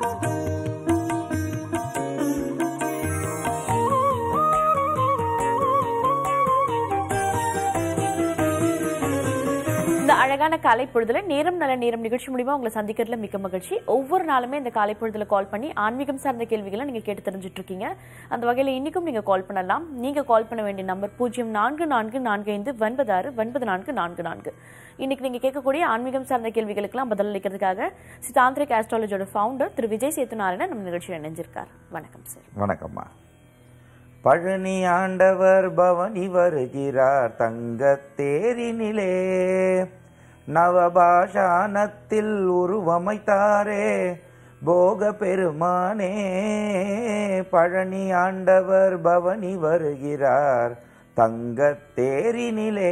Thank you. அழகான காலை பொழுதுல நேரம் நல்ல நேரம் நிகழ்ச்சி மூலியமா உங்களை சந்திக்கிறதுல மிக்க மகிழ்ச்சி ஒவ்வொரு நாளுமே இந்த காலை பொழுதுல கால் பண்ணி ஆன்மீகம் சார்ந்த கேள்விகளை நீங்க கேட்டு தெரிஞ்சுட்டு இருக்கீங்க அந்த வகையில இன்னைக்கும் நீங்க கால் பண்ணலாம் நீங்க கால் பண்ண வேண்டிய நம்பர் பூஜ்ஜியம் நான்கு நான்கு நான்கு ஐந்து ஒன்பது ஆறு ஒன்பது நான்கு நான்கு நான்கு இன்னைக்கு நீங்க கேட்கக்கூடிய ஆன்மீகம் சார்ந்த கேள்விகளுக்கெல்லாம் அளிக்கிறதுக்காக சிதாந்திரிக் ஆஸ்ட்ராலஜியோட ஃபவுண்டர் திரு விஜய் சேத்துநாராயணன் நம்ம நிகழ்ச்சியில் இணைஞ்சிருக்கார் வணக்கம் சார் வணக்கம்மா பழனி ஆண்டவர் பவனி வருகிறார் தங்கத்தேரினிலே நவபாஷானத்தில் உருவமைத்தாரே போக பெருமானே பழனி ஆண்டவர் பவனி வருகிறார் தங்க தேரினிலே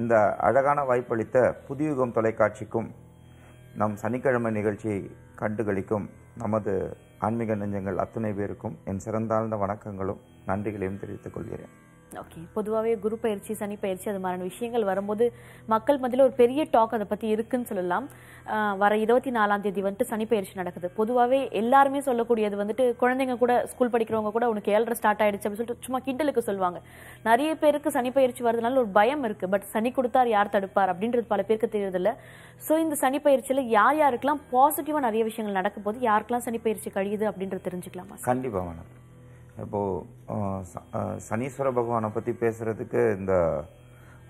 இந்த அழகான வாய்ப்பளித்த புதியுகம் தொலைக்காட்சிக்கும் நம் சனிக்கிழமை நிகழ்ச்சியை கண்டுகளிக்கும் நமது ஆன்மீக நெஞ்சங்கள் அத்தனை பேருக்கும் என் சிறந்தாழ்ந்த வணக்கங்களும் நன்றிகளையும் தெரிவித்துக் கொள்கிறேன் ஓகே பொதுவாகவே குரு பயிற்சி சனி பயிற்சி அது மாதிரியான விஷயங்கள் வரும்போது மக்கள் மத்தியில் ஒரு பெரிய டாக் அதை பற்றி இருக்குன்னு சொல்லலாம் வர இருபத்தி நாலாம் தேதி வந்துட்டு சனி பயிற்சி நடக்குது பொதுவாகவே எல்லாருமே சொல்லக்கூடியது வந்துட்டு குழந்தைங்க கூட ஸ்கூல் படிக்கிறவங்க கூட உனக்கு ஏழரை ஸ்டார்ட் ஆயிடுச்சு அப்படின்னு சொல்லிட்டு சும்மா கிண்டலுக்கு சொல்லுவாங்க நிறைய பேருக்கு சனி பயிற்சி வரதுனால ஒரு பயம் இருக்குது பட் சனி கொடுத்தார் யார் தடுப்பார் அப்படின்றது பல பேருக்கு தெரியறதில்ல ஸோ இந்த சனி பயிற்சியில் யார் யாருக்கெல்லாம் பாசிட்டிவாக நிறைய விஷயங்கள் நடக்கும் போது யாருக்கெல்லாம் சனி பயிற்சி கழியுது அப்படின்றது தெரிஞ்சுக்கலாமா கண்டிப்பாக மேடம் இப்போது சனீஸ்வர பகவானை பற்றி பேசுகிறதுக்கு இந்த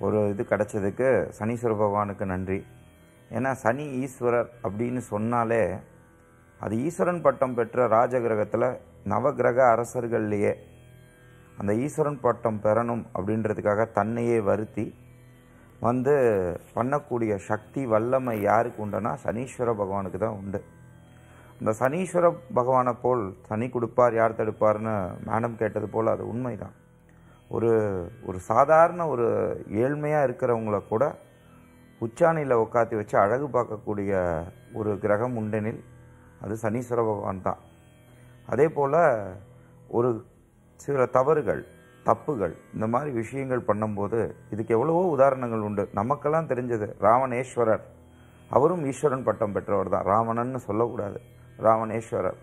ஒரு இது கிடச்சதுக்கு சனீஸ்வர பகவானுக்கு நன்றி ஏன்னா சனி ஈஸ்வரர் அப்படின்னு சொன்னாலே அது ஈஸ்வரன் பட்டம் பெற்ற ராஜகிரகத்தில் நவகிரக அரசர்கள்லேயே அந்த ஈஸ்வரன் பட்டம் பெறணும் அப்படின்றதுக்காக தன்னையே வருத்தி வந்து பண்ணக்கூடிய சக்தி வல்லமை யாருக்கு உண்டுனா சனீஸ்வர பகவானுக்கு தான் உண்டு இந்த சனீஸ்வர பகவானை போல் சனி கொடுப்பார் யார் தடுப்பார்னு மேடம் கேட்டது போல் அது உண்மைதான் ஒரு ஒரு சாதாரண ஒரு ஏழ்மையாக இருக்கிறவங்கள கூட உச்சானியில் உட்காத்தி வச்சு அழகு பார்க்கக்கூடிய ஒரு கிரகம் உண்டெனில் அது சனீஸ்வர பகவான் தான் அதே போல் ஒரு சில தவறுகள் தப்புகள் இந்த மாதிரி விஷயங்கள் பண்ணும்போது இதுக்கு எவ்வளவோ உதாரணங்கள் உண்டு நமக்கெல்லாம் தெரிஞ்சது ராவணேஸ்வரர் அவரும் ஈஸ்வரன் பட்டம் பெற்றவர் தான் ராவணன்னு சொல்லக்கூடாது ராமணேஸ்வரர்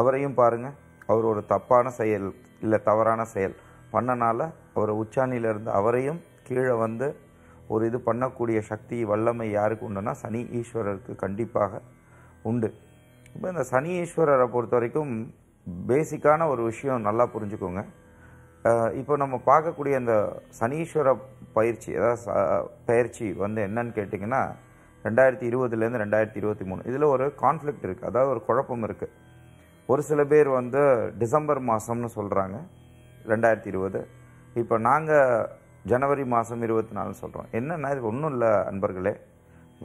அவரையும் பாருங்கள் அவர் ஒரு தப்பான செயல் இல்லை தவறான செயல் பண்ணனால அவர் உச்சாணியிலிருந்து அவரையும் கீழே வந்து ஒரு இது பண்ணக்கூடிய சக்தி வல்லமை யாருக்கு உண்டுன்னா சனி ஈஸ்வரருக்கு கண்டிப்பாக உண்டு இப்போ இந்த சனி ஈஸ்வரரை பொறுத்த வரைக்கும் பேசிக்கான ஒரு விஷயம் நல்லா புரிஞ்சுக்கோங்க இப்போ நம்ம பார்க்கக்கூடிய அந்த சனீஸ்வர பயிற்சி அதாவது பயிற்சி வந்து என்னன்னு கேட்டிங்கன்னா ரெண்டாயிரத்தி இருபதுலேருந்து ரெண்டாயிரத்தி இருபத்தி மூணு இதில் ஒரு கான்ஃப்ளிக்ட் இருக்குது அதாவது ஒரு குழப்பம் இருக்குது ஒரு சில பேர் வந்து டிசம்பர் மாதம்னு சொல்கிறாங்க ரெண்டாயிரத்தி இருபது இப்போ நாங்கள் ஜனவரி மாதம் இருபத்தி நாலு சொல்கிறோம் என்னென்னா இது ஒன்றும் இல்லை அன்பர்களே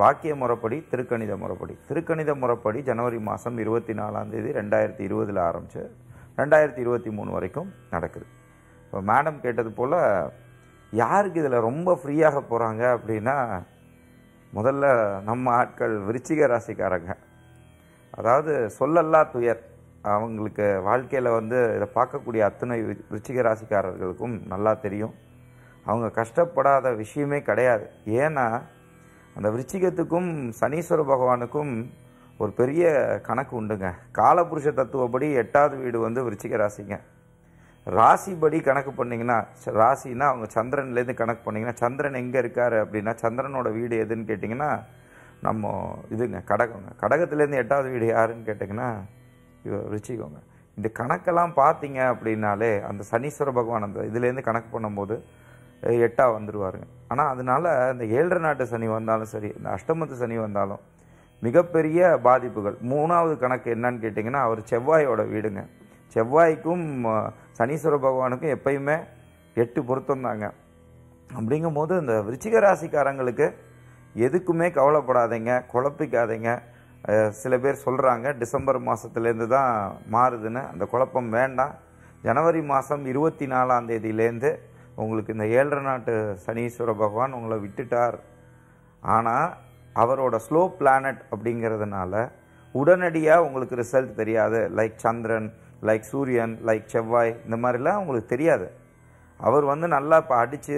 வாக்கிய முறைப்படி திருக்கணித முறைப்படி திருக்கணித முறைப்படி ஜனவரி மாதம் இருபத்தி நாலாம் தேதி ரெண்டாயிரத்தி இருபதில் ஆரம்பித்து ரெண்டாயிரத்தி இருபத்தி மூணு வரைக்கும் நடக்குது இப்போ மேடம் கேட்டது போல் யாருக்கு இதில் ரொம்ப ஃப்ரீயாக போகிறாங்க அப்படின்னா முதல்ல நம்ம ஆட்கள் விருச்சிக ராசிக்காரங்க அதாவது சொல்லல்லா துயர் அவங்களுக்கு வாழ்க்கையில் வந்து இதை பார்க்கக்கூடிய அத்தனை விருச்சிக ராசிக்காரர்களுக்கும் நல்லா தெரியும் அவங்க கஷ்டப்படாத விஷயமே கிடையாது ஏன்னா அந்த விருச்சிகத்துக்கும் சனீஸ்வர பகவானுக்கும் ஒரு பெரிய கணக்கு உண்டுங்க காலபுருஷ தத்துவப்படி எட்டாவது வீடு வந்து விருச்சிக ராசிங்க ராசிபடி கணக்கு பண்ணிங்கன்னா ராசினா அவங்க சந்திரன்லேருந்து கணக்கு பண்ணிங்கன்னா சந்திரன் எங்கே இருக்கார் அப்படின்னா சந்திரனோட வீடு எதுன்னு கேட்டிங்கன்னா நம்ம இதுங்க கடகங்க கடகத்துலேருந்து எட்டாவது வீடு யாருன்னு கேட்டிங்கன்னா ரிச்சிக்கோங்க இந்த கணக்கெல்லாம் பார்த்தீங்க அப்படின்னாலே அந்த சனீஸ்வர பகவான் அந்த இதுலேருந்து கணக்கு பண்ணும்போது எட்டாக வந்துடுவாருங்க ஆனால் அதனால் இந்த ஏழரை நாட்டு சனி வந்தாலும் சரி இந்த அஷ்டமத்து சனி வந்தாலும் மிகப்பெரிய பாதிப்புகள் மூணாவது கணக்கு என்னன்னு கேட்டிங்கன்னா அவர் செவ்வாயோட வீடுங்க செவ்வாய்க்கும் சனீஸ்வர பகவானுக்கும் எப்பயுமே எட்டு பொருத்தம் தாங்க அப்படிங்கும் போது இந்த விருச்சிக ராசிக்காரங்களுக்கு எதுக்குமே கவலைப்படாதீங்க குழப்பிக்காதீங்க சில பேர் சொல்கிறாங்க டிசம்பர் மாதத்துலேருந்து தான் மாறுதுன்னு அந்த குழப்பம் வேண்டாம் ஜனவரி மாதம் இருபத்தி நாலாம் தேதியிலேருந்து உங்களுக்கு இந்த ஏழரை நாட்டு சனீஸ்வர பகவான் உங்களை விட்டுட்டார் ஆனால் அவரோட ஸ்லோ பிளானட் அப்படிங்கிறதுனால உடனடியாக உங்களுக்கு ரிசல்ட் தெரியாது லைக் சந்திரன் லைக் சூரியன் லைக் செவ்வாய் இந்த மாதிரிலாம் அவங்களுக்கு தெரியாது அவர் வந்து நல்லா இப்போ அடித்து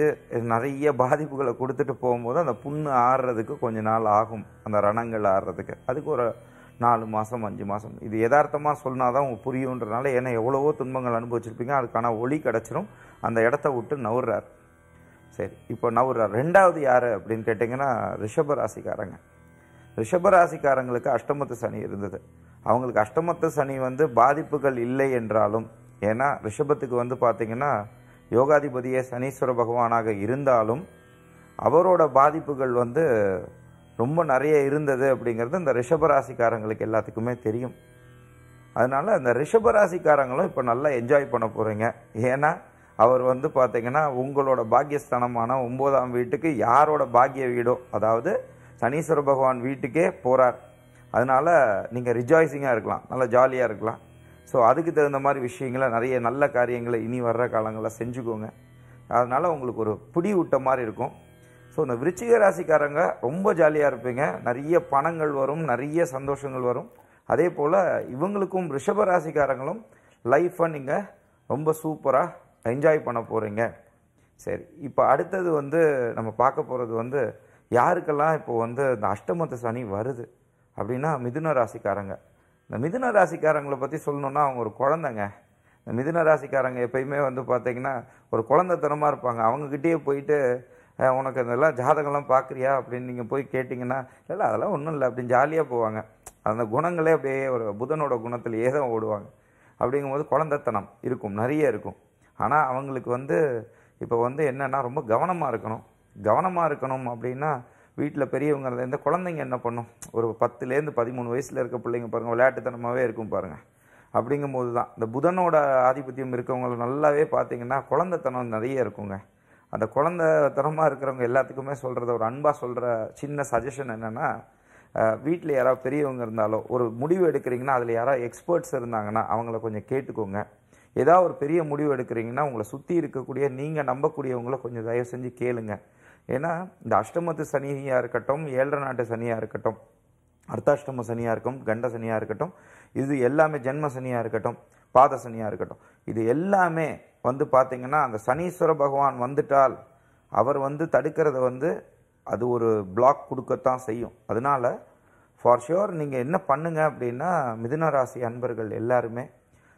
நிறைய பாதிப்புகளை கொடுத்துட்டு போகும்போது அந்த புண்ணு ஆடுறதுக்கு கொஞ்சம் நாள் ஆகும் அந்த ரணங்கள் ஆடுறதுக்கு அதுக்கு ஒரு நாலு மாதம் அஞ்சு மாதம் இது யதார்த்தமாக சொன்னால் தான் உங்களுக்கு புரியுன்றனால ஏன்னா எவ்வளவோ துன்பங்கள் அனுபவிச்சிருப்பீங்க அதுக்கான ஒளி கிடச்சிரும் அந்த இடத்த விட்டு நவுறார் சரி இப்போ நவுறார் ரெண்டாவது யார் அப்படின்னு கேட்டிங்கன்னா ரிஷபராசிக்காரங்க ரிஷபராசிக்காரங்களுக்கு அஷ்டமத்து சனி இருந்தது அவங்களுக்கு அஷ்டமத்த சனி வந்து பாதிப்புகள் இல்லை என்றாலும் ஏன்னா ரிஷபத்துக்கு வந்து பார்த்திங்கன்னா யோகாதிபதியே சனீஸ்வர பகவானாக இருந்தாலும் அவரோட பாதிப்புகள் வந்து ரொம்ப நிறைய இருந்தது அப்படிங்கிறது இந்த ரிஷபராசிக்காரங்களுக்கு எல்லாத்துக்குமே தெரியும் அதனால் அந்த ரிஷபராசிக்காரங்களும் இப்போ நல்லா என்ஜாய் பண்ண போகிறீங்க ஏன்னா அவர் வந்து பார்த்திங்கன்னா உங்களோட பாக்கியஸ்தானமான ஒம்போதாம் வீட்டுக்கு யாரோட பாக்கிய வீடோ அதாவது சனீஸ்வர பகவான் வீட்டுக்கே போகிறார் அதனால் நீங்கள் ரிஜாய்ஸிங்காக இருக்கலாம் நல்லா ஜாலியாக இருக்கலாம் ஸோ அதுக்கு தகுந்த மாதிரி விஷயங்களை நிறைய நல்ல காரியங்களை இனி வர்ற காலங்களில் செஞ்சுக்கோங்க அதனால் உங்களுக்கு ஒரு பிடி விட்ட மாதிரி இருக்கும் ஸோ இந்த விருச்சிக ராசிக்காரங்க ரொம்ப ஜாலியாக இருப்பீங்க நிறைய பணங்கள் வரும் நிறைய சந்தோஷங்கள் வரும் அதே போல் இவங்களுக்கும் ரிஷப ராசிக்காரங்களும் லைஃப்பை நீங்கள் ரொம்ப சூப்பராக என்ஜாய் பண்ண போகிறீங்க சரி இப்போ அடுத்தது வந்து நம்ம பார்க்க போகிறது வந்து யாருக்கெல்லாம் இப்போ வந்து இந்த அஷ்டமத்து சனி வருது அப்படின்னா மிதுன ராசிக்காரங்க இந்த மிதுன ராசிக்காரங்களை பற்றி சொல்லணுன்னா அவங்க ஒரு குழந்தைங்க இந்த மிதுன ராசிக்காரங்க எப்பயுமே வந்து பார்த்திங்கன்னா ஒரு குழந்தைத்தனமாக இருப்பாங்க அவங்கக்கிட்டேயே போயிட்டு உனக்கு இதெல்லாம் ஜாதகம்லாம் பார்க்குறியா அப்படின்னு நீங்கள் போய் கேட்டிங்கன்னா இல்லை அதெல்லாம் ஒன்றும் இல்லை அப்படின்னு ஜாலியாக போவாங்க அந்த குணங்களே அப்படியே ஒரு புதனோட குணத்திலேயே தான் ஓடுவாங்க அப்படிங்கும்போது குழந்தைத்தனம் இருக்கும் நிறைய இருக்கும் ஆனால் அவங்களுக்கு வந்து இப்போ வந்து என்னென்னா ரொம்ப கவனமாக இருக்கணும் கவனமாக இருக்கணும் அப்படின்னா வீட்டில் பெரியவங்க இந்த குழந்தைங்க என்ன பண்ணும் ஒரு பத்துலேருந்து பதிமூணு வயசில் இருக்க பிள்ளைங்க பாருங்கள் விளையாட்டுத்தனமாகவே இருக்கும் பாருங்கள் அப்படிங்கும்போது தான் இந்த புதனோட ஆதிபத்தியம் இருக்கவங்கள நல்லாவே பார்த்தீங்கன்னா குழந்தைத்தனம் நிறைய இருக்குங்க அந்த தரமாக இருக்கிறவங்க எல்லாத்துக்குமே சொல்கிறத ஒரு அன்பாக சொல்கிற சின்ன சஜஷன் என்னென்னா வீட்டில் யாராவது பெரியவங்க இருந்தாலோ ஒரு முடிவு எடுக்கிறீங்கன்னா அதில் யாராவது எக்ஸ்பர்ட்ஸ் இருந்தாங்கன்னா அவங்கள கொஞ்சம் கேட்டுக்கோங்க ஏதாவது ஒரு பெரிய முடிவு எடுக்கிறீங்கன்னா உங்களை சுற்றி இருக்கக்கூடிய நீங்கள் நம்பக்கூடியவங்கள கொஞ்சம் தயவு செஞ்சு கேளுங்கள் ஏன்னா இந்த அஷ்டமத்து சனியாக இருக்கட்டும் ஏழரை நாட்டு சனியாக இருக்கட்டும் அர்த்தாஷ்டம சனியாக இருக்கும் கண்ட சனியாக இருக்கட்டும் இது எல்லாமே ஜென்ம சனியாக இருக்கட்டும் பாத சனியாக இருக்கட்டும் இது எல்லாமே வந்து பார்த்திங்கன்னா அந்த சனீஸ்வர பகவான் வந்துட்டால் அவர் வந்து தடுக்கிறத வந்து அது ஒரு பிளாக் கொடுக்கத்தான் செய்யும் அதனால் ஃபார் ஷுர் நீங்கள் என்ன பண்ணுங்க அப்படின்னா மிதுனராசி அன்பர்கள் எல்லாருமே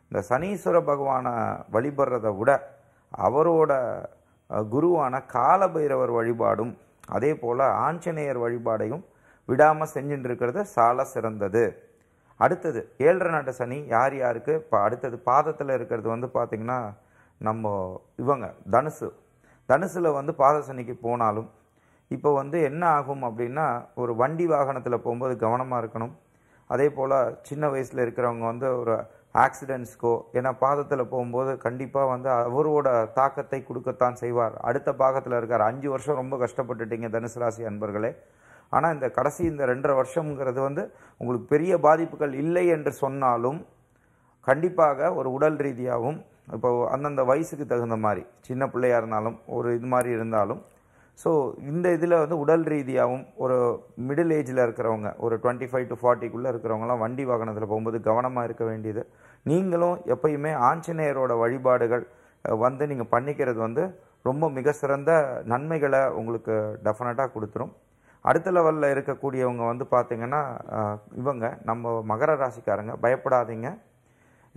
இந்த சனீஸ்வர பகவானை வழிபடுறதை விட அவரோட குருவான காலபைரவர் வழிபாடும் அதே போல் ஆஞ்சநேயர் வழிபாடையும் விடாமல் செஞ்சுட்டு இருக்கிறது சால சிறந்தது அடுத்தது ஏழரை நாட்டு சனி யார் யாருக்கு இப்போ அடுத்தது பாதத்தில் இருக்கிறது வந்து பார்த்திங்கன்னா நம்ம இவங்க தனுசு தனுசில் வந்து பாத சனிக்கு போனாலும் இப்போ வந்து என்ன ஆகும் அப்படின்னா ஒரு வண்டி வாகனத்தில் போகும்போது கவனமாக இருக்கணும் அதே போல் சின்ன வயசில் இருக்கிறவங்க வந்து ஒரு ஆக்சிடென்ட்ஸ்க்கோ ஏன்னா பாதத்தில் போகும்போது கண்டிப்பாக வந்து அவரோட தாக்கத்தை கொடுக்கத்தான் செய்வார் அடுத்த பாகத்தில் இருக்கார் அஞ்சு வருஷம் ரொம்ப கஷ்டப்பட்டுட்டீங்க தனுசு ராசி அன்பர்களே ஆனால் இந்த கடைசி இந்த ரெண்டரை வருஷங்கிறது வந்து உங்களுக்கு பெரிய பாதிப்புகள் இல்லை என்று சொன்னாலும் கண்டிப்பாக ஒரு உடல் ரீதியாகவும் இப்போ அந்தந்த வயசுக்கு தகுந்த மாதிரி சின்ன பிள்ளையாக இருந்தாலும் ஒரு இது மாதிரி இருந்தாலும் ஸோ இந்த இதில் வந்து உடல் ரீதியாகவும் ஒரு மிடில் ஏஜில் இருக்கிறவங்க ஒரு டுவெண்ட்டி ஃபைவ் டு ஃபார்ட்டிக்குள்ளே இருக்கிறவங்களாம் வண்டி வாகனத்தில் போகும்போது கவனமாக இருக்க வேண்டியது நீங்களும் எப்பயுமே ஆஞ்சநேயரோட வழிபாடுகள் வந்து நீங்கள் பண்ணிக்கிறது வந்து ரொம்ப மிக சிறந்த நன்மைகளை உங்களுக்கு டெஃபினட்டாக கொடுத்துரும் அடுத்த லெவலில் இருக்கக்கூடியவங்க வந்து பார்த்திங்கன்னா இவங்க நம்ம மகர ராசிக்காரங்க பயப்படாதீங்க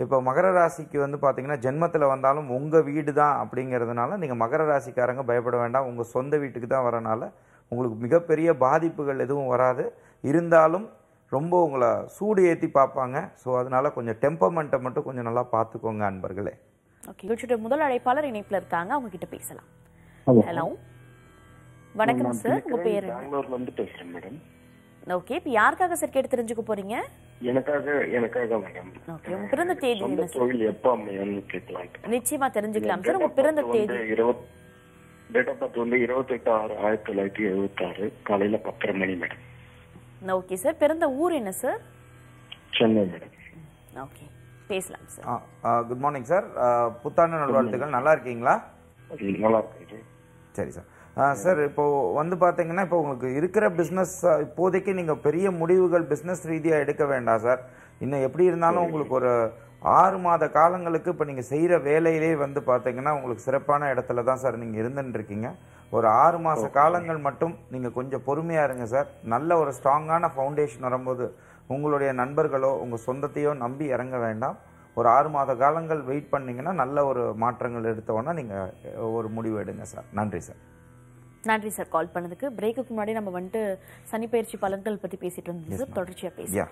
இப்போ மகர ராசிக்கு வந்து பார்த்திங்கன்னா ஜென்மத்தில் வந்தாலும் உங்கள் வீடு தான் அப்படிங்கிறதுனால நீங்கள் மகர ராசிக்காரங்க பயப்பட வேண்டாம் உங்கள் சொந்த வீட்டுக்கு தான் வரனால உங்களுக்கு மிகப்பெரிய பாதிப்புகள் எதுவும் வராது இருந்தாலும் ரொம்ப உங்களை சூடு ஏற்றி பார்ப்பாங்க ஸோ அதனால கொஞ்சம் டெம்பர்மெண்ட்டை மட்டும் கொஞ்சம் நல்லா பார்த்துக்கோங்க அன்பர்களே ஓகே நிகழ்ச்சியோட முதல் அழைப்பாளர் இணைப்பில் இருக்காங்க அவங்க கிட்ட பேசலாம் ஹலோ வணக்கம் சார் உங்க பேர் இருந்து பேசுறேன் மேடம் ஓகே இப்போ யாருக்காக சார் கேட்டு தெரிஞ்சுக்க போறீங்க எனக்காக எனக்காக மேடம் ஓகே உங்க பிறந்த தேதி என்ன தொழில் எப்ப அமையும்னு கேட்கலாம் நிச்சயமா தெரிஞ்சுக்கலாம் சார் உங்க பிறந்த தேதி 20 டேட் ஆஃப் பர்த் வந்து 28 ஆறு 1976 காலையில 10 மணி மேடம் ஓகே சார் பிறந்த ஊர் என்ன சார் சென்னை ஓகே பேசலாம் சார் குட் மார்னிங் சார் புத்தாண்டு நல்வாழ்த்துக்கள் நல்லா இருக்கீங்களா நல்லா இருக்கு சரி சார் சார் இப்போ வந்து பார்த்தீங்கன்னா இப்போ உங்களுக்கு இருக்கிற பிஸ்னஸ் இப்போதைக்கு நீங்கள் பெரிய முடிவுகள் பிஸ்னஸ் ரீதியாக எடுக்க வேண்டாம் சார் இன்னும் எப்படி இருந்தாலும் உங்களுக்கு ஒரு ஆறு மாத காலங்களுக்கு இப்போ நீங்கள் செய்கிற வேலையிலே வந்து பார்த்தீங்கன்னா உங்களுக்கு சிறப்பான இடத்துல தான் சார் நீங்கள் இருந்துட்டுருக்கீங்க ஒரு ஆறு மாத காலங்கள் மட்டும் நீங்கள் கொஞ்சம் பொறுமையாக இருங்க சார் நல்ல ஒரு ஸ்ட்ராங்கான ஃபவுண்டேஷன் வரும்போது உங்களுடைய நண்பர்களோ உங்கள் சொந்தத்தையோ நம்பி இறங்க வேண்டாம் ஒரு ஆறு மாத காலங்கள் வெயிட் பண்ணிங்கன்னா நல்ல ஒரு மாற்றங்கள் எடுத்தோன்னா நீங்கள் ஒரு முடிவு எடுங்க சார் நன்றி சார் நன்றி சார் கால் பண்ணதுக்கு பிரேக்குக்கு முன்னாடி நம்ம வந்துட்டு சனி பயிற்சி பலன்கள் பற்றி பேசிட்டு இருந்தது தொடர்ச்சியாக பேசி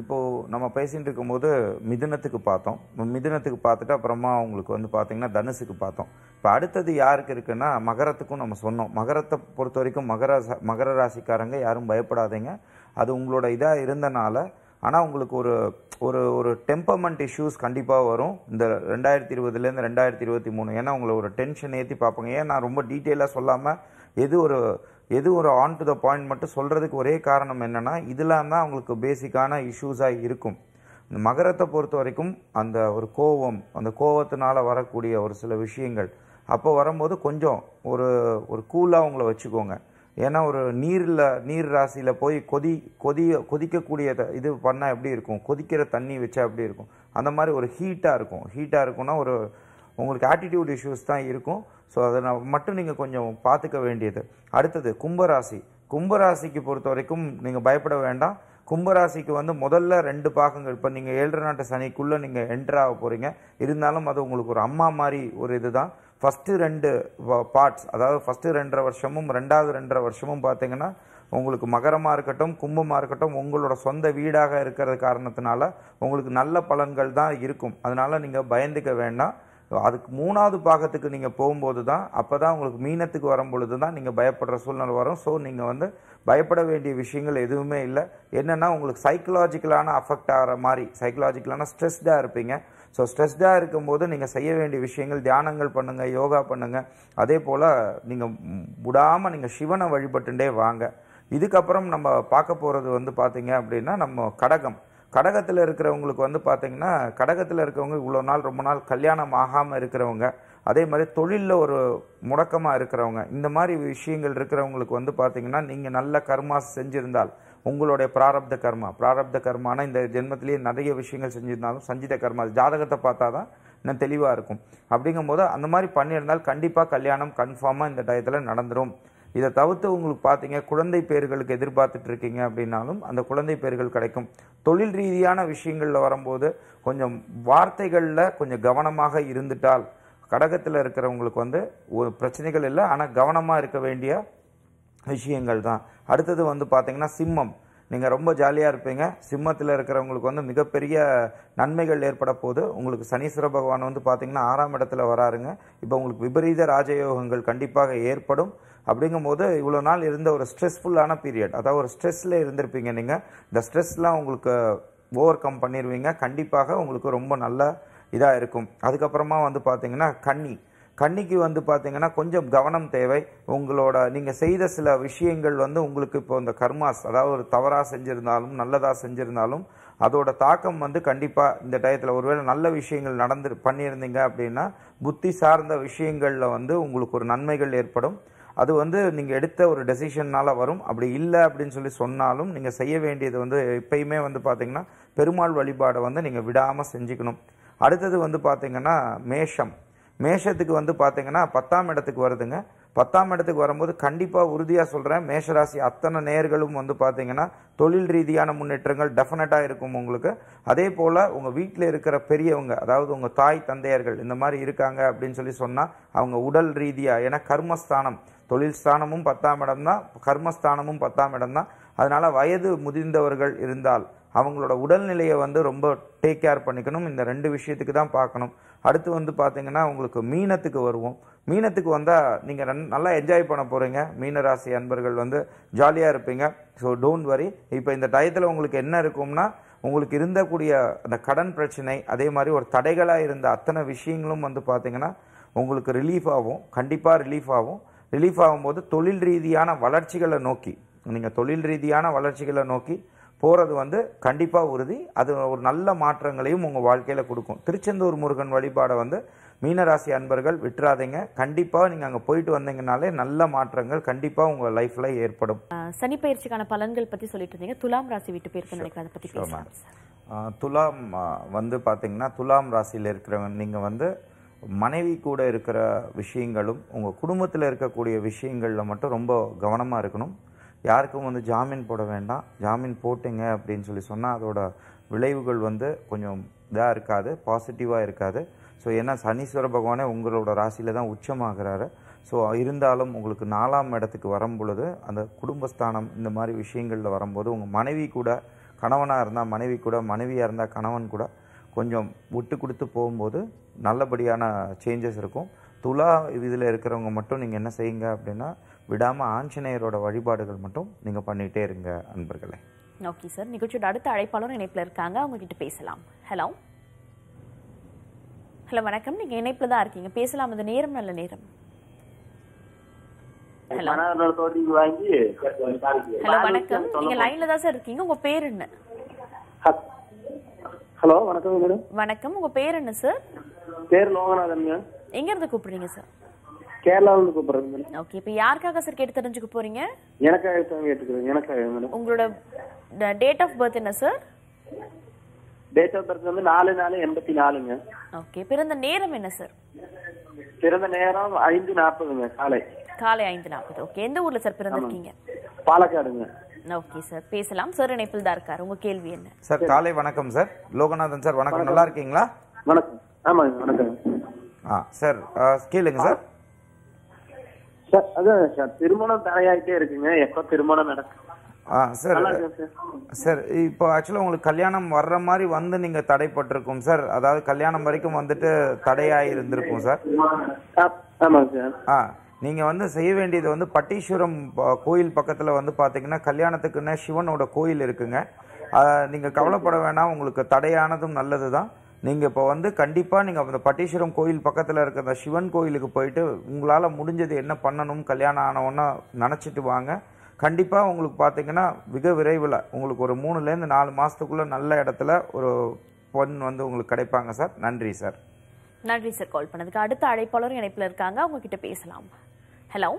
இப்போது நம்ம பேசிகிட்டு இருக்கும்போது மிதுனத்துக்கு பார்த்தோம் மிதுனத்துக்கு பார்த்துட்டு அப்புறமா அவங்களுக்கு வந்து பார்த்திங்கன்னா தனுசுக்கு பார்த்தோம் இப்போ அடுத்தது யாருக்கு இருக்குன்னா மகரத்துக்கும் நம்ம சொன்னோம் மகரத்தை பொறுத்த வரைக்கும் மகர மகர ராசிக்காரங்க யாரும் பயப்படாதீங்க அது உங்களோட இதாக இருந்தனால ஆனால் உங்களுக்கு ஒரு ஒரு ஒரு டெம்பர்மெண்ட் இஷ்யூஸ் கண்டிப்பாக வரும் இந்த ரெண்டாயிரத்தி இருபதுலேருந்து ரெண்டாயிரத்தி இருபத்தி மூணு ஏன்னா உங்களை ஒரு டென்ஷன் ஏற்றி பார்ப்பாங்க ஏன் நான் ரொம்ப டீட்டெயிலாக சொல்லாமல் எது ஒரு எது ஒரு ஆன் டு த பாயிண்ட் மட்டும் சொல்கிறதுக்கு ஒரே காரணம் என்னென்னா இதெல்லாம் தான் அவங்களுக்கு பேசிக்கான இஷ்யூஸாக இருக்கும் இந்த மகரத்தை பொறுத்த வரைக்கும் அந்த ஒரு கோவம் அந்த கோவத்தினால் வரக்கூடிய ஒரு சில விஷயங்கள் அப்போ வரும்போது கொஞ்சம் ஒரு ஒரு கூலாக உங்களை வச்சுக்கோங்க ஏன்னா ஒரு நீரில் நீர் ராசியில் போய் கொதி கொதி கொதிக்கக்கூடிய இது பண்ணால் எப்படி இருக்கும் கொதிக்கிற தண்ணி வச்சா எப்படி இருக்கும் அந்த மாதிரி ஒரு ஹீட்டாக இருக்கும் ஹீட்டாக இருக்குன்னா ஒரு உங்களுக்கு ஆட்டிடியூட் இஷ்யூஸ் தான் இருக்கும் ஸோ அதை மட்டும் நீங்கள் கொஞ்சம் பார்த்துக்க வேண்டியது அடுத்தது கும்பராசி கும்பராசிக்கு பொறுத்த வரைக்கும் நீங்கள் பயப்பட வேண்டாம் கும்பராசிக்கு வந்து முதல்ல ரெண்டு பாகங்கள் இப்போ நீங்கள் ஏழரை நாட்டு சனிக்குள்ளே நீங்கள் என்டர் ஆக போகிறீங்க இருந்தாலும் அது உங்களுக்கு ஒரு அம்மா மாதிரி ஒரு இது தான் ஃபஸ்ட்டு ரெண்டு பார்ட்ஸ் அதாவது ஃபஸ்ட்டு ரெண்டரை வருஷமும் ரெண்டாவது ரெண்டரை வருஷமும் பார்த்தீங்கன்னா உங்களுக்கு மகரமாக இருக்கட்டும் கும்பமாக இருக்கட்டும் உங்களோட சொந்த வீடாக இருக்கிறது காரணத்தினால உங்களுக்கு நல்ல பலன்கள் தான் இருக்கும் அதனால் நீங்கள் பயந்துக்க வேண்டாம் ஸோ அதுக்கு மூணாவது பாகத்துக்கு நீங்கள் போகும்போது தான் அப்போ தான் உங்களுக்கு மீனத்துக்கு வரும் பொழுது தான் நீங்கள் பயப்படுற சூழ்நிலை வரும் ஸோ நீங்கள் வந்து பயப்பட வேண்டிய விஷயங்கள் எதுவுமே இல்லை என்னென்னா உங்களுக்கு சைக்கலாஜிக்கலான அஃபெக்ட் ஆகிற மாதிரி சைக்கலாஜிக்கலான ஸ்ட்ரெஸ்டாக இருப்பீங்க ஸோ ஸ்ட்ரெஸ்டாக இருக்கும்போது நீங்கள் செய்ய வேண்டிய விஷயங்கள் தியானங்கள் பண்ணுங்கள் யோகா பண்ணுங்கள் அதே போல் நீங்கள் விடாமல் நீங்கள் சிவனை வழிபட்டுண்டே வாங்க இதுக்கப்புறம் நம்ம பார்க்க போகிறது வந்து பார்த்திங்க அப்படின்னா நம்ம கடகம் கடகத்தில் இருக்கிறவங்களுக்கு வந்து பார்த்திங்கன்னா கடகத்தில் இருக்கிறவங்க இவ்வளோ நாள் ரொம்ப நாள் கல்யாணம் ஆகாமல் இருக்கிறவங்க அதே மாதிரி தொழிலில் ஒரு முடக்கமாக இருக்கிறவங்க இந்த மாதிரி விஷயங்கள் இருக்கிறவங்களுக்கு வந்து பார்த்திங்கன்னா நீங்கள் நல்ல கர்மா செஞ்சுருந்தால் உங்களுடைய பிராரப்த கர்மா பிராரப்த கர்மானா இந்த ஜென்மத்திலேயே நிறைய விஷயங்கள் செஞ்சுருந்தாலும் சஞ்சித கர்மா ஜாதகத்தை பார்த்தா தான் இன்னும் தெளிவாக இருக்கும் அப்படிங்கும்போது அந்த மாதிரி பண்ணியிருந்தால் கண்டிப்பாக கல்யாணம் கன்ஃபார்மாக இந்த டயத்தில் நடந்துடும் இதை தவிர்த்து உங்களுக்கு பார்த்தீங்க குழந்தை பேர்களுக்கு எதிர்பார்த்துட்டு இருக்கீங்க அப்படின்னாலும் அந்த குழந்தை பேர்கள் கிடைக்கும் தொழில் ரீதியான விஷயங்களில் வரும்போது கொஞ்சம் வார்த்தைகளில் கொஞ்சம் கவனமாக இருந்துட்டால் கடகத்தில் இருக்கிறவங்களுக்கு வந்து ஒரு பிரச்சனைகள் இல்லை ஆனால் கவனமாக இருக்க வேண்டிய விஷயங்கள் தான் அடுத்தது வந்து பார்த்திங்கன்னா சிம்மம் நீங்கள் ரொம்ப ஜாலியாக இருப்பீங்க சிம்மத்தில் இருக்கிறவங்களுக்கு வந்து மிகப்பெரிய நன்மைகள் ஏற்பட போது உங்களுக்கு சனீஸ்வர பகவான் வந்து பார்த்திங்கன்னா ஆறாம் இடத்துல வராருங்க இப்போ உங்களுக்கு விபரீத ராஜயோகங்கள் கண்டிப்பாக ஏற்படும் அப்படிங்கும்போது இவ்வளோ நாள் இருந்த ஒரு ஸ்ட்ரெஸ்ஃபுல்லான பீரியட் அதாவது ஒரு ஸ்ட்ரெஸ்ஸில் இருந்திருப்பீங்க நீங்கள் இந்த ஸ்ட்ரெஸ்லாம் உங்களுக்கு ஓவர் கம் பண்ணிடுவீங்க கண்டிப்பாக உங்களுக்கு ரொம்ப நல்ல இதாக இருக்கும் அதுக்கப்புறமா வந்து பார்த்திங்கன்னா கன்னி கன்னிக்கு வந்து பார்த்தீங்கன்னா கொஞ்சம் கவனம் தேவை உங்களோட நீங்கள் செய்த சில விஷயங்கள் வந்து உங்களுக்கு இப்போ இந்த கர்மாஸ் அதாவது ஒரு தவறாக செஞ்சுருந்தாலும் நல்லதாக செஞ்சுருந்தாலும் அதோட தாக்கம் வந்து கண்டிப்பாக இந்த டயத்தில் ஒருவேளை நல்ல விஷயங்கள் நடந்து பண்ணியிருந்தீங்க அப்படின்னா புத்தி சார்ந்த விஷயங்களில் வந்து உங்களுக்கு ஒரு நன்மைகள் ஏற்படும் அது வந்து நீங்கள் எடுத்த ஒரு டெசிஷன்னால் வரும் அப்படி இல்லை அப்படின்னு சொல்லி சொன்னாலும் நீங்கள் செய்ய வேண்டியது வந்து எப்பயுமே வந்து பார்த்திங்கன்னா பெருமாள் வழிபாடை வந்து நீங்கள் விடாமல் செஞ்சுக்கணும் அடுத்தது வந்து பார்த்திங்கன்னா மேஷம் மேஷத்துக்கு வந்து பார்த்திங்கன்னா பத்தாம் இடத்துக்கு வருதுங்க பத்தாம் இடத்துக்கு வரும்போது கண்டிப்பாக உறுதியாக சொல்கிறேன் மேஷராசி அத்தனை நேர்களும் வந்து பார்த்திங்கன்னா தொழில் ரீதியான முன்னேற்றங்கள் டெஃபினட்டாக இருக்கும் உங்களுக்கு அதே போல் உங்கள் வீட்டில் இருக்கிற பெரியவங்க அதாவது உங்கள் தாய் தந்தையர்கள் இந்த மாதிரி இருக்காங்க அப்படின்னு சொல்லி சொன்னால் அவங்க உடல் ரீதியாக ஏன்னா கர்மஸ்தானம் தொழில் ஸ்தானமும் பத்தாம் இடம் தான் கர்மஸ்தானமும் பத்தாம் இடம் தான் அதனால் வயது முதிர்ந்தவர்கள் இருந்தால் அவங்களோட உடல்நிலையை வந்து ரொம்ப டேக் கேர் பண்ணிக்கணும் இந்த ரெண்டு விஷயத்துக்கு தான் பார்க்கணும் அடுத்து வந்து பார்த்தீங்கன்னா உங்களுக்கு மீனத்துக்கு வருவோம் மீனத்துக்கு வந்தால் நீங்கள் நல்லா என்ஜாய் பண்ண போகிறீங்க மீனராசி அன்பர்கள் வந்து ஜாலியாக இருப்பீங்க ஸோ டோன்ட் வரி இப்போ இந்த டயத்தில் உங்களுக்கு என்ன இருக்கும்னா உங்களுக்கு இருந்தக்கூடிய அந்த கடன் பிரச்சனை அதே மாதிரி ஒரு தடைகளாக இருந்த அத்தனை விஷயங்களும் வந்து பார்த்திங்கன்னா உங்களுக்கு ரிலீஃப் ஆகும் கண்டிப்பாக ரிலீஃப் ஆகும் ரிலீஃப் ஆகும்போது தொழில் ரீதியான வளர்ச்சிகளை நோக்கி நீங்கள் தொழில் ரீதியான வளர்ச்சிகளை நோக்கி போகிறது வந்து கண்டிப்பாக உறுதி அது ஒரு நல்ல மாற்றங்களையும் உங்கள் வாழ்க்கையில் கொடுக்கும் திருச்செந்தூர் முருகன் வழிபாடை வந்து மீனராசி அன்பர்கள் விட்டுறாதீங்க கண்டிப்பாக நீங்கள் அங்கே போயிட்டு வந்தீங்கனாலே நல்ல மாற்றங்கள் கண்டிப்பாக உங்கள் லைஃப்பில் ஏற்படும் சனி பயிற்சிக்கான பலன்கள் பற்றி சொல்லிட்டு இருந்தீங்க துலாம் ராசி வீட்டு பேருக்கு நினைக்கிறத பற்றி பேசலாம் துலாம் வந்து பார்த்தீங்கன்னா துலாம் ராசியில் இருக்கிறவங்க நீங்கள் வந்து மனைவி கூட இருக்கிற விஷயங்களும் உங்கள் குடும்பத்தில் இருக்கக்கூடிய விஷயங்களில் மட்டும் ரொம்ப கவனமாக இருக்கணும் யாருக்கும் வந்து ஜாமீன் போட வேண்டாம் ஜாமீன் போட்டுங்க அப்படின்னு சொல்லி சொன்னால் அதோட விளைவுகள் வந்து கொஞ்சம் இதாக இருக்காது பாசிட்டிவாக இருக்காது ஸோ ஏன்னா சனீஸ்வர பகவானே உங்களோட ராசியில் தான் உச்சமாகிறாரு ஸோ இருந்தாலும் உங்களுக்கு நாலாம் இடத்துக்கு வரும் பொழுது அந்த குடும்பஸ்தானம் இந்த மாதிரி விஷயங்களில் வரும்போது உங்கள் மனைவி கூட கணவனாக இருந்தால் மனைவி கூட மனைவியாக இருந்தால் கணவன் கூட கொஞ்சம் விட்டு கொடுத்து போகும்போது நல்லபடியான சேஞ்சஸ் இருக்கும் துலா இதில் இருக்கிறவங்க மட்டும் நீங்கள் என்ன செய்யுங்க அப்படின்னா விடாமல் ஆஞ்சநேயரோட வழிபாடுகள் மட்டும் நீங்கள் பண்ணிகிட்டே இருங்க அன்பர்களே ஓகே சார் நிகழ்ச்சியோட அடுத்த அழைப்பாளரும் இணைப்பில் இருக்காங்க அவங்ககிட்ட பேசலாம் ஹலோ ஹலோ வணக்கம் நீங்கள் இணைப்பில் தான் இருக்கீங்க பேசலாம் அது நேரம் நல்ல நேரம் ஹலோ ஹலோ வணக்கம் நீங்க லைன்ல தான் சார் இருக்கீங்க உங்க பேர் என்ன ஹலோ வணக்கம் மேடம் வணக்கம் உங்க பேர் என்ன சார் பேர் லோகநாதன் எங்க இருந்து கூப்பிடுறீங்க சார் கேரளால இருந்து கூப்பிடுறேன் ஓகே இப்போ யாருக்காக சார் கேட்டு தெரிஞ்சுக்க போறீங்க எனக்காக சார் கேட்டுக்கிறேன் எனக்காக உங்களோட டேட் ஆஃப் பர்த் என்ன சார் டேட் ஆஃப் பர்த் வந்து நாலு நாலு எண்பத்தி நாலுங்க ஓகே பிறந்த நேரம் என்ன சார் பிறந்த நேரம் ஐந்து நாற்பதுங்க காலை காலை ஐந்து நாற்பது ஓகே எந்த ஊர்ல சார் பிறந்திருக்கீங்க பாலக்காடுங்க ஓகே சார் பேசலாம் சார் இணைப்பில் தான் இருக்காரு உங்க கேள்வி என்ன சார் காலை வணக்கம் சார் லோகநாதன் சார் வணக்கம் நல்லா இருக்கீங்களா வணக்கம் ஆமாங்க வணக்கம் ஆ சார் கேளுங்க சார் சார் சார் திருமணம் தடையாயிட்டே இருக்குங்க திருமணம் நடக்கும் சார் சார் இப்போ ஆக்சுவலா உங்களுக்கு கல்யாணம் வர்ற மாதிரி வந்து நீங்க தடைப்பட்டிருக்கும் சார் அதாவது கல்யாணம் வரைக்கும் வந்துட்டு தடையாக சார் ஆமாம் ஆ நீங்கள் வந்து செய்ய வேண்டியது வந்து பட்டீஸ்வரம் கோயில் பக்கத்துல வந்து பார்த்தீங்கன்னா கல்யாணத்துக்குன்னு சிவனோட கோயில் இருக்குங்க நீங்கள் கவலைப்பட வேணாம் உங்களுக்கு தடையானதும் நல்லது தான் நீங்கள் இப்போ வந்து கண்டிப்பாக நீங்கள் அந்த பட்டீஸ்வரம் கோயில் பக்கத்தில் இருக்க அந்த சிவன் கோயிலுக்கு போயிட்டு உங்களால் முடிஞ்சது என்ன பண்ணணும் கல்யாணம் ஆனவொன்னா நினச்சிட்டு வாங்க கண்டிப்பாக உங்களுக்கு பார்த்தீங்கன்னா மிக விரைவில் உங்களுக்கு ஒரு மூணுலேருந்து நாலு மாதத்துக்குள்ளே நல்ல இடத்துல ஒரு பொன் வந்து உங்களுக்கு கிடைப்பாங்க சார் நன்றி சார் நன்றி சார் கால் பண்ணதுக்கு அடுத்த அழைப்பாளரும் இணைப்பில் இருக்காங்க அவங்கக்கிட்ட பேசலாம் ஹலோ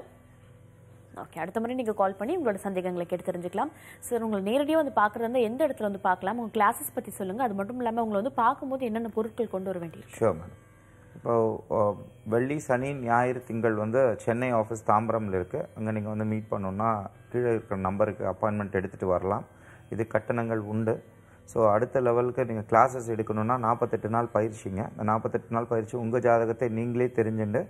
ஓகே அடுத்த முறை நீங்கள் கால் பண்ணி உங்களோட சந்தேகங்களை கேட்டு தெரிஞ்சுக்கலாம் சார் உங்களை நேரடியாக வந்து பார்க்குறது வந்து எந்த இடத்துல வந்து பார்க்கலாம் உங்கள் கிளாஸஸ் பற்றி சொல்லுங்கள் அது மட்டும் இல்லாமல் உங்களை வந்து பார்க்கும்போது என்னென்ன பொருட்கள் கொண்டு வர வேண்டியிருக்கு ஷோர் மேம் இப்போது வெள்ளி சனி ஞாயிறு திங்கள் வந்து சென்னை ஆஃபீஸ் தாம்பரமில் இருக்குது அங்கே நீங்கள் வந்து மீட் பண்ணோன்னா கீழே இருக்கிற நம்பருக்கு அப்பாயின்மெண்ட் எடுத்துகிட்டு வரலாம் இது கட்டணங்கள் உண்டு ஸோ அடுத்த லெவலுக்கு நீங்கள் கிளாஸஸ் எடுக்கணுன்னா நாற்பத்தெட்டு நாள் பயிற்சிங்க அந்த நாற்பத்தெட்டு நாள் பயிற்சி உங்கள் ஜாதகத்தை நீங்களே தெரிஞ்சுட்டு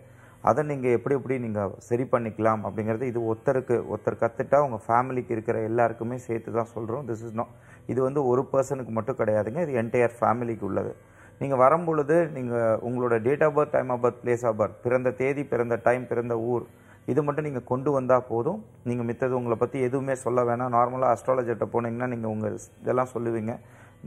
அதை நீங்கள் எப்படி எப்படி நீங்கள் சரி பண்ணிக்கலாம் அப்படிங்கிறது இது ஒருத்தருக்கு ஒருத்தர் கற்றுட்டா உங்கள் ஃபேமிலிக்கு இருக்கிற எல்லாருக்குமே சேர்த்து தான் சொல்கிறோம் திஸ் இஸ் நோ இது வந்து ஒரு பர்சனுக்கு மட்டும் கிடையாதுங்க இது என்டையர் ஃபேமிலிக்கு உள்ளது நீங்கள் வரும்பொழுது நீங்கள் உங்களோட date of birth time of birth place of birth பிறந்த தேதி பிறந்த டைம் பிறந்த ஊர் இது மட்டும் நீங்கள் கொண்டு வந்தால் போதும் நீங்கள் மித்தது உங்களை பற்றி எதுவுமே சொல்ல வேணாம் நார்மலாக அஸ்ட்ராலஜர்கிட்ட போனீங்கன்னா நீங்கள் உங்கள் இதெல்லாம் சொல்லுவீங்க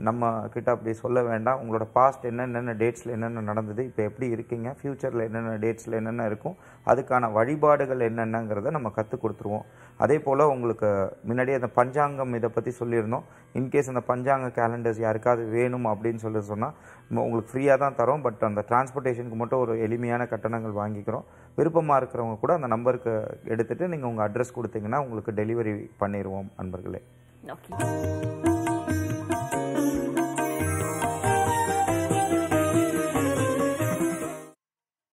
நம்ம கிட்ட அப்படி சொல்ல வேண்டாம் உங்களோட பாஸ்ட் என்னென்ன டேட்ஸில் என்னென்ன நடந்தது இப்போ எப்படி இருக்கீங்க ஃப்யூச்சரில் என்னென்ன டேட்ஸில் என்னென்ன இருக்கும் அதுக்கான வழிபாடுகள் என்னென்னங்கிறத நம்ம கற்றுக் கொடுத்துருவோம் அதே போல் உங்களுக்கு முன்னாடியே அந்த பஞ்சாங்கம் இதை பற்றி சொல்லியிருந்தோம் இன்கேஸ் அந்த பஞ்சாங்க கேலண்டர்ஸ் யாருக்காவது வேணும் அப்படின்னு சொல்லி சொன்னால் உங்களுக்கு ஃப்ரீயாக தான் தரோம் பட் அந்த டிரான்ஸ்போர்ட்டேஷனுக்கு மட்டும் ஒரு எளிமையான கட்டணங்கள் வாங்கிக்கிறோம் விருப்பமாக இருக்கிறவங்க கூட அந்த நம்பருக்கு எடுத்துகிட்டு நீங்கள் உங்கள் அட்ரஸ் கொடுத்தீங்கன்னா உங்களுக்கு டெலிவரி பண்ணிடுவோம் நண்பர்களே ஓகே